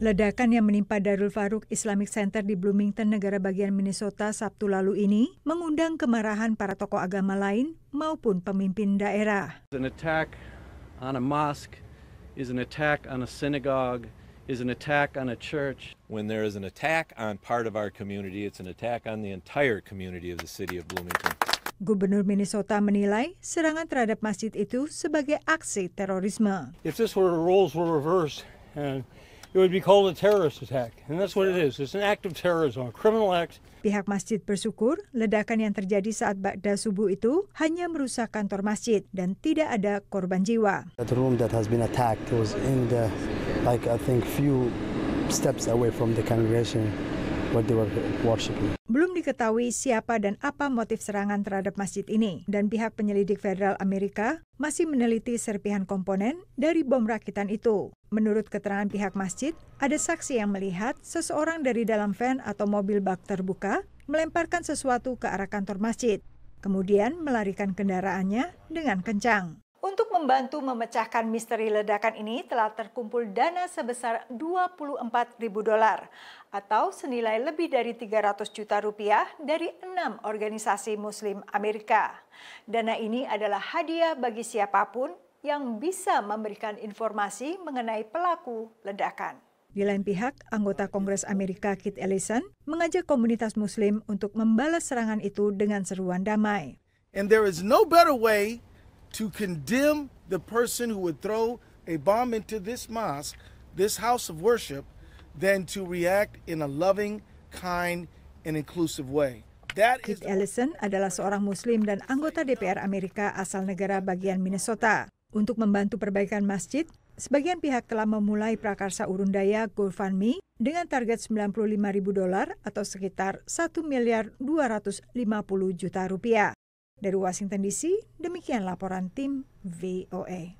Ledakan yang menimpa Darul Faruk Islamic Center di Bloomington, negara bagian Minnesota Sabtu lalu ini mengundang kemarahan para tokoh agama lain maupun pemimpin daerah. An attack on a mosque is an attack on a synagogue is an attack on a church. When there is an attack on part of our community, it's an attack on the entire community of the city of Bloomington. Gubernur Minnesota menilai serangan terhadap masjid itu sebagai aksi terorisme. If this were the roles were reversed and it would be called a terrorist attack. And that's what it is. It's an act of terrorism, a criminal act. Pihak masjid bersyukur ledakan yang terjadi saat Ba'da subuh itu hanya merusak kantor masjid dan tidak ada korban jiwa. The room that has been attacked was in the like I think few steps away from the congregation. Belum diketahui siapa dan apa motif serangan terhadap masjid ini, dan pihak penyelidik federal Amerika masih meneliti serpihan komponen dari bom rakitan itu. Menurut keterangan pihak masjid, ada saksi yang melihat seseorang dari dalam van atau mobil bak terbuka melemparkan sesuatu ke arah kantor masjid, kemudian melarikan kendaraannya dengan kencang. Untuk membantu memecahkan misteri ledakan ini telah terkumpul dana sebesar 24.000 dolar atau senilai lebih dari 300 juta rupiah dari enam organisasi muslim Amerika. Dana ini adalah hadiah bagi siapapun yang bisa memberikan informasi mengenai pelaku ledakan. Di lain pihak, anggota Kongres Amerika Kit Ellison mengajak komunitas muslim untuk membalas serangan itu dengan seruan damai. And there is no better way to condemn the person who would throw a bomb into this mosque, this house of worship, than to react in a loving, kind, and inclusive way. Ellison adalah seorang Muslim dan anggota DPR Amerika asal negara bagian Minnesota. Untuk membantu perbaikan masjid, sebagian pihak telah memulai prakarsa Urundaya GoFundMe dengan target 95 ribu dolar atau sekitar 1 miliar 250 juta rupiah. Dari Washington DC, demikian laporan tim VOA. E.